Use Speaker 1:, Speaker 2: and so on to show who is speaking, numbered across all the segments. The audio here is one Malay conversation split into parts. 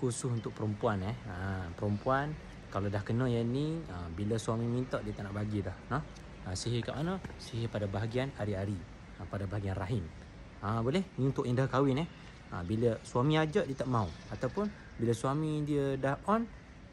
Speaker 1: khusus untuk perempuan eh. Ha, perempuan kalau dah kena yang ni ha, bila suami minta dia tak nak bagi dah. Ha? Ha, sihir kat mana? Sihir pada bahagian hari-hari. Ha, pada bahagian rahim. Ha, boleh? Ni untuk yang dah kahwin eh. Ha, bila suami ajak dia tak mau ataupun bila suami dia dah on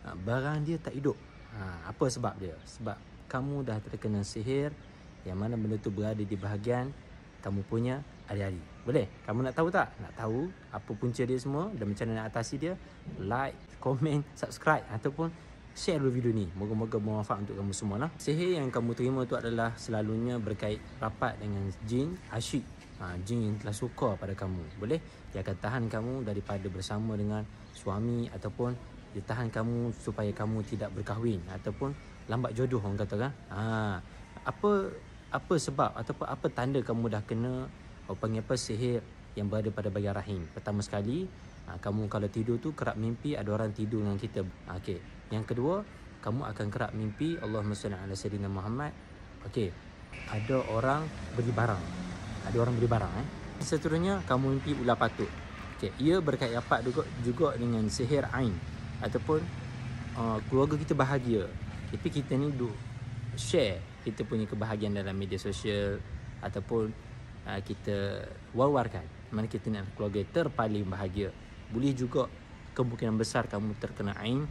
Speaker 1: ha, barang dia tak hidup. Ha, apa sebab dia? Sebab kamu dah terkena sihir yang mana benda tu berada di bahagian kamu punya hari-hari. Boleh? Kamu nak tahu tak? Nak tahu apa punca dia semua dan macam mana nak atasi dia? Like, komen, subscribe ataupun share dulu video ni. Moga-moga bermanfaat untuk kamu semua lah. Sihir yang kamu terima tu adalah selalunya berkait rapat dengan jin asyik. Ha, jin yang telah suka pada kamu. Boleh? Dia akan tahan kamu daripada bersama dengan suami ataupun dia tahan kamu supaya kamu tidak berkahwin ataupun lambat jodoh orang kata kan. Ha, apa apa sebab ataupun apa tanda kamu dah kena panggil apa sihir yang berada pada bahagian rahim. Pertama sekali, ah, kamu kalau tidur tu kerap mimpi ada orang tidur dengan kita. Ah, okey. Yang kedua, kamu akan kerap mimpi Allahumma salli ala sayyidina Muhammad. Okey. Ada orang beri barang. Ada orang beri barang eh. Seterusnya, kamu mimpi ular patut. Okey, ia berkait rapat juga juga dengan sihir ain ataupun uh, keluarga kita bahagia. Tapi kita ni do share kita punya kebahagiaan dalam media sosial ataupun Ah, kita war-warkan mana kita nak keluarga terpaling bahagia boleh juga kemungkinan besar kamu terkena ain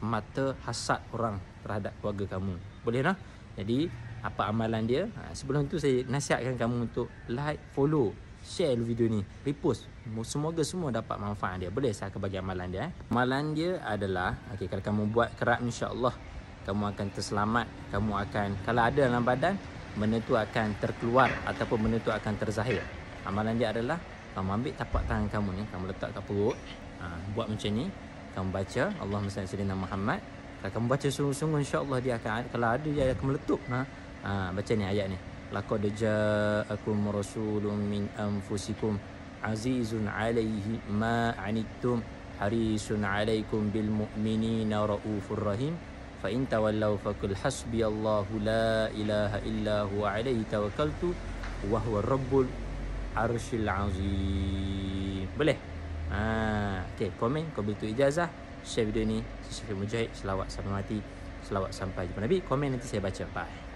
Speaker 1: mata hasad orang terhadap keluarga kamu boleh lah jadi apa amalan dia ah, sebelum tu saya nasihatkan kamu untuk like follow share video ni repost semoga semua dapat manfaat dia boleh saya akan bagi amalan dia eh? amalan dia adalah okay, kalau kamu buat kerap insyaAllah kamu akan terselamat kamu akan kalau ada dalam badan benda tu akan terkeluar ataupun benda tu akan terzahir. Amalan dia adalah kamu ambil tapak tangan kamu ni, kamu letak kat perut, ha, buat macam ni, kamu baca Allahumma salli sayyidina Muhammad. Kalau kamu baca sungguh-sungguh insya-Allah dia akan kalau ada dia akan meletup. Ha, ha baca ni ayat ni. Laqad ja'akum rasulun min anfusikum azizun 'alaihi ma 'anittum harisun 'alaikum bil mu'minina raufur rahim فإن تولوا فقل حسبي الله لا إله إلا هو عليه توكلت وهو رب العرش العظيم boleh ha okey komen kau beritahu ijazah share video ni Syekh Mujahid selawat sampai mati selawat sampai jumpa nabi komen nanti saya baca bye